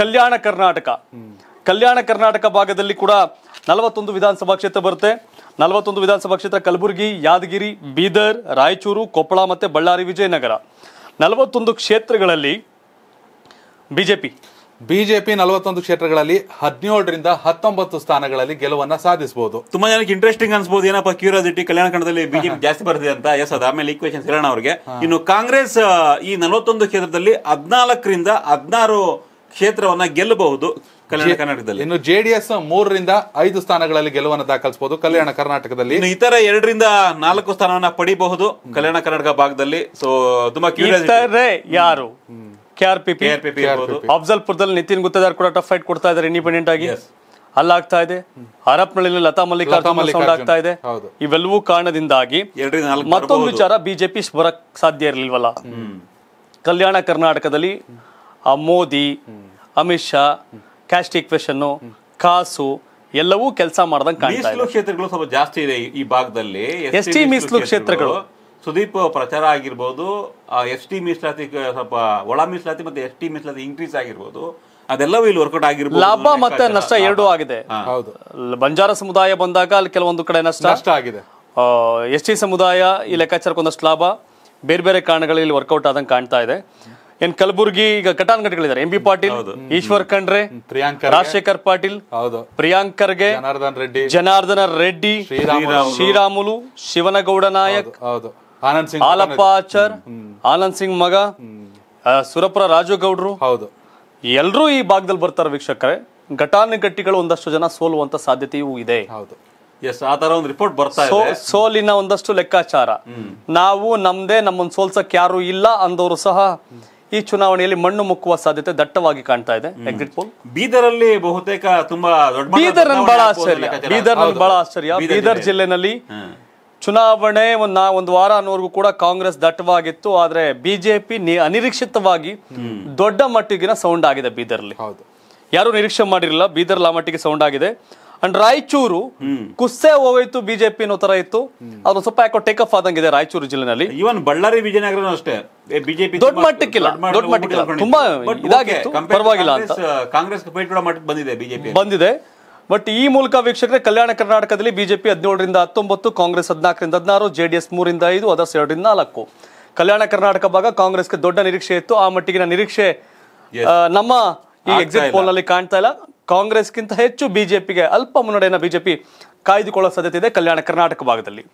ಕಲ್ಯಾಣ ಕರ್ನಾಟಕ ಕಲ್ಯಾಣ ಕರ್ನಾಟಕ ಭಾಗದಲ್ಲಿ ಕೂಡ ನಲವತ್ತೊಂದು ವಿಧಾನಸಭಾ ಕ್ಷೇತ್ರ ಬರುತ್ತೆ ನಲವತ್ತೊಂದು ವಿಧಾನಸಭಾ ಕ್ಷೇತ್ರ ಕಲಬುರಗಿ ಯಾದಗಿರಿ ಬೀದರ್ ರಾಯಚೂರು ಕೊಪ್ಪಳ ಮತ್ತೆ ಬಳ್ಳಾರಿ ವಿಜಯನಗರ ನಲವತ್ತೊಂದು ಕ್ಷೇತ್ರಗಳಲ್ಲಿ ಬಿಜೆಪಿ ಬಿಜೆಪಿ ನಲವತ್ತೊಂದು ಕ್ಷೇತ್ರಗಳಲ್ಲಿ ಹದಿನೇಳರಿಂದ ಹತ್ತೊಂಬತ್ತು ಸ್ಥಾನಗಳಲ್ಲಿ ಗೆಲುವನ್ನ ಸಾಧಿಸಬಹುದು ತುಂಬಾ ಜನಕ್ಕೆ ಇಂಟ್ರೆಸ್ಟಿಂಗ್ ಅನಿಸಬಹುದು ಏನಪ್ಪ ಕ್ಯೂರಿಯಾಸಿಟಿ ಕಲ್ಯಾಣ ಕನ್ನಡದಲ್ಲಿ ಬಿಜೆಪಿ ಜಾಸ್ತಿ ಬರ್ತದೆ ಅಂತ ಎಸ್ ಅದ ಆಮೇಲೆ ಈಕ್ವೇಶನ್ ಹೇಳೋಣ ಅವರಿಗೆ ಇನ್ನು ಕಾಂಗ್ರೆಸ್ ಈ ನಲವತ್ತೊಂದು ಕ್ಷೇತ್ರದಲ್ಲಿ ಹದಿನಾಲ್ಕರಿಂದ ಹದಿನಾರು ಕ್ಷೇತ್ರವನ್ನ ಗೆಲ್ಲಬಹುದು ಕಲ್ಯಾಣ ಕರ್ನಾಟಕದಲ್ಲಿ ಇನ್ನು ಜೆಡಿಎಸ್ ಮೂರರಿಂದ ಐದು ಸ್ಥಾನಗಳಲ್ಲಿ ಗೆಲುವನ್ನು ದಾಖಲಿಸಬಹುದು ಕಲ್ಯಾಣ ಕರ್ನಾಟಕದಲ್ಲಿ ಇತರ ಎರಡರಿಂದ ನಾಲ್ಕು ಸ್ಥಾನವನ್ನ ಪಡಿಬಹುದು ಕಲ್ಯಾಣ ಕರ್ನಾಟಕ ಭಾಗದಲ್ಲಿ ಸೊ ತುಂಬಾ ಯಾರು ಕೆಆರ್ಪಿಪಿ ಅಫ್ಜಲ್ಪುರದಲ್ಲಿ ನಿತಿನ್ ಗುತ್ತದಾರ್ ಕೂಡ ಟಫ್ ಫೈಟ್ ಕೊಡ್ತಾ ಇದ್ದಾರೆ ಇಂಡಿಪೆಂಡೆಂಟ್ ಆಗಿ ಅಲ್ಲಾಗ್ತಾ ಇದೆ ಹರಪ್ನಳ್ಳಿ ಲತಾ ಮಲ್ಲಿಕಾರ್ಜುನ್ ಆಗ್ತಾ ಇದೆ ಇವೆಲ್ಲವೂ ಕಾರಣದಿಂದಾಗಿ ಮತ್ತೊಂದು ವಿಚಾರ ಬಿಜೆಪಿ ಬರಕ್ ಸಾಧ್ಯ ಇರಲಿಲ್ವಲ್ಲ ಕಲ್ಯಾಣ ಕರ್ನಾಟಕದಲ್ಲಿ ಆ ಮೋದಿ ಅಮಿತ್ ಶಾ ಕ್ಯಾಸ್ಟ್ ಕ್ವೆಶನ್ನು ಕಾಸು ಎಲ್ಲವೂ ಕೆಲಸ ಮಾಡ್ದಂಗೆ ಕಾಣ್ತಾ ಇದೆ ಕ್ಷೇತ್ರಗಳು ಸ್ವಲ್ಪ ಜಾಸ್ತಿ ಇದೆ ಈ ಭಾಗದಲ್ಲಿ ಎಸ್ ಟಿ ಮೀಸಲು ಕ್ಷೇತ್ರಗಳು ಸುದೀಪ್ ಪ್ರಚಾರ ಆಗಿರ್ಬೋದು ಎಸ್ ಟಿ ಮೀಸಲಾತಿ ಸ್ವಲ್ಪ ಒಳ ಮೀಸಲಾತಿ ಮತ್ತೆ ಎಸ್ ಟಿ ಮೀಸಲಾತಿ ಇನ್ಕ್ರೀಸ್ ಆಗಿರ್ಬೋದು ಅದೆಲ್ಲವೂ ಇಲ್ಲಿ ವರ್ಕೌಟ್ ಆಗಿರ್ಬೋದು ಲಾಭ ಮತ್ತೆ ನಷ್ಟ ಎರಡೂ ಆಗಿದೆ ಹೌದು ಬಂಜಾರ ಸಮುದಾಯ ಬಂದಾಗ ಅಲ್ಲಿ ಕೆಲವೊಂದು ಕಡೆ ನಷ್ಟ ನಷ್ಟ ಆಗಿದೆ ಎಸ್ ಟಿ ಸಮುದಾಯ ಈ ಲೆಕ್ಕಾಚಾರಕ್ಕೊಂದಷ್ಟು ಲಾಭ ಬೇರೆ ಬೇರೆ ಕಾರಣಗಳಲ್ಲಿ ವರ್ಕೌಟ್ ಆದಂಗೆ ಕಾಣ್ತಾ ಇದೆ ಏನ್ ಕಲಬುರ್ಗಿ ಈಗ ಘಟಾನುಘಟಿಗಳಿದ್ದಾರೆ ಎಂ ಬಿ ಪಾಟೀಲ್ ಈಶ್ವರ್ ಖಂಡ್ರೆ ಪ್ರಿಯಾಂಕ ರಾಜಶೇಖರ್ ಪಾಟೀಲ್ ಹೌದು ಪ್ರಿಯಾಂಕರ್ಗೆ ಜನಾರ್ದನ್ ರೆಡ್ಡಿ ಜನಾರ್ದನ ರೆಡ್ಡಿ ಶ್ರೀರಾಮುಲು ಶಿವನಗೌಡ ನಾಯಕ್ ಹೌದು ಆನಂದ್ ಸಿಂಗ್ ಆಲಪ್ಪ ಆಚಾರ್ ಆನಂದ್ ಸಿಂಗ್ ಮಗ ಸುರಪುರ ರಾಜುಗೌಡರು ಹೌದು ಎಲ್ಲರೂ ಈ ಭಾಗದಲ್ಲಿ ಬರ್ತಾರೆ ವೀಕ್ಷಕರೇ ಗಟ್ಟಿಗಳು ಒಂದಷ್ಟು ಜನ ಸೋಲುವಂತ ಸಾಧ್ಯತೆಯೂ ಇದೆ ಹೌದು ಒಂದು ರಿಪೋರ್ಟ್ ಇದೆ ಸೋಲಿನ ಒಂದಷ್ಟು ಲೆಕ್ಕಾಚಾರ ನಾವು ನಮ್ದೇ ನಮ್ಮನ್ನು ಸೋಲ್ಸಕ್ ಯಾರು ಇಲ್ಲ ಅಂದವರು ಸಹ ಈ ಚುನಾವಣೆಯಲ್ಲಿ ಮಣ್ಣು ಮುಕ್ಕುವ ಸಾಧ್ಯತೆ ದಟ್ಟವಾಗಿ ಕಾಣ್ತಾ ಇದೆ ಎಕ್ಸಿಟ್ ಪೋಲ್ ಬೀದರಲ್ಲಿ ಬಹುತೇಕ ತುಂಬಾ ಬೀದರ್ ಬಹಳ ಆಶ್ಚರ್ಯ ಬೀದರ್ ಬಹಳ ಆಶ್ಚರ್ಯ ಬೀದರ್ ಜಿಲ್ಲೆನಲ್ಲಿ ಚುನಾವಣೆ ಒಂದ್ ಒಂದು ವಾರ ಅನ್ನೋರ್ಗೂ ಕೂಡ ಕಾಂಗ್ರೆಸ್ ದಟ್ಟವಾಗಿತ್ತು ಆದ್ರೆ ಬಿಜೆಪಿ ಅನಿರೀಕ್ಷಿತವಾಗಿ ದೊಡ್ಡ ಮಟ್ಟಿಗಿನ ಸೌಂಡ್ ಆಗಿದೆ ಅಲ್ಲಿ ಯಾರು ನಿರೀಕ್ಷೆ ಮಾಡಿರಲಿಲ್ಲ ಬೀದರ್ ಲಾ ಮಟ್ಟಿಗೆ ಸೌಂಡ್ ಆಗಿದೆ ಅಂಡ್ ರಾಯಚೂರು ಕುಸ್ಸೆ ಹೋಗೋಯ್ತು ಬಿಜೆಪಿ ತರ ಇತ್ತು ಅದ್ರ ಸ್ವಲ್ಪ ಯಾಕೋ ಟೇಕ್ ಅಪ್ ಆದಂಗಿದೆ ರಾಯಚೂರು ಜಿಲ್ಲೆನಲ್ಲಿ ಇವನ್ ಬಳ್ಳಾರಿ ವಿಜಯನಗರ ಅಷ್ಟೇ ಬಿಜೆಪಿ ದೊಡ್ಡ ಮಟ್ಟಕ್ಕಿಲ್ಲ ದೊಡ್ಡ ಮಟ್ಟಕ್ಕಿಲ್ಲ ತುಂಬಾ ಇದಾಗಿತ್ತು ಪರವಾಗಿಲ್ಲ ಅಂತ ಕಾಂಗ್ರೆಸ್ ಬಂದಿದೆ ಬಿಜೆಪಿ ಬಂದಿದೆ ಬಟ್ ಈ ಮೂಲಕ ವೀಕ್ಷಕರೇ ಕಲ್ಯಾಣ ಕರ್ನಾಟಕದಲ್ಲಿ ಬಿಜೆಪಿ ಹದಿನೇಳರಿಂದ ಹತ್ತೊಂಬತ್ತು ಕಾಂಗ್ರೆಸ್ ಹದಿನಾಲ್ಕರಿಂದ ಹದಿನಾರು ಜೆಡಿಎಸ್ ಮೂರಿಂದ ಐದು ಅದರ್ಸ್ ಎರಡರಿಂದ ನಾಲ್ಕು ಕಲ್ಯಾಣ ಕರ್ನಾಟಕ ಭಾಗ ಕಾಂಗ್ರೆಸ್ಗೆ ದೊಡ್ಡ ನಿರೀಕ್ಷೆ ಇತ್ತು ಆ ಮಟ್ಟಿಗಿನ ನಿರೀಕ್ಷೆ ನಮ್ಮ ಈ ಎಕ್ಸಿಟ್ ಪೋಲ್ ನಲ್ಲಿ ಕಾಣ್ತಾ ಇಲ್ಲ ಕಾಂಗ್ರೆಸ್ಗಿಂತ ಹೆಚ್ಚು ಬಿಜೆಪಿಗೆ ಅಲ್ಪ ಮುನ್ನಡೆಯನ್ನು ಬಿಜೆಪಿ ಕಾಯ್ದುಕೊಳ್ಳುವ ಸಾಧ್ಯತೆ ಇದೆ ಕಲ್ಯಾಣ ಕರ್ನಾಟಕ ಭಾಗದಲ್ಲಿ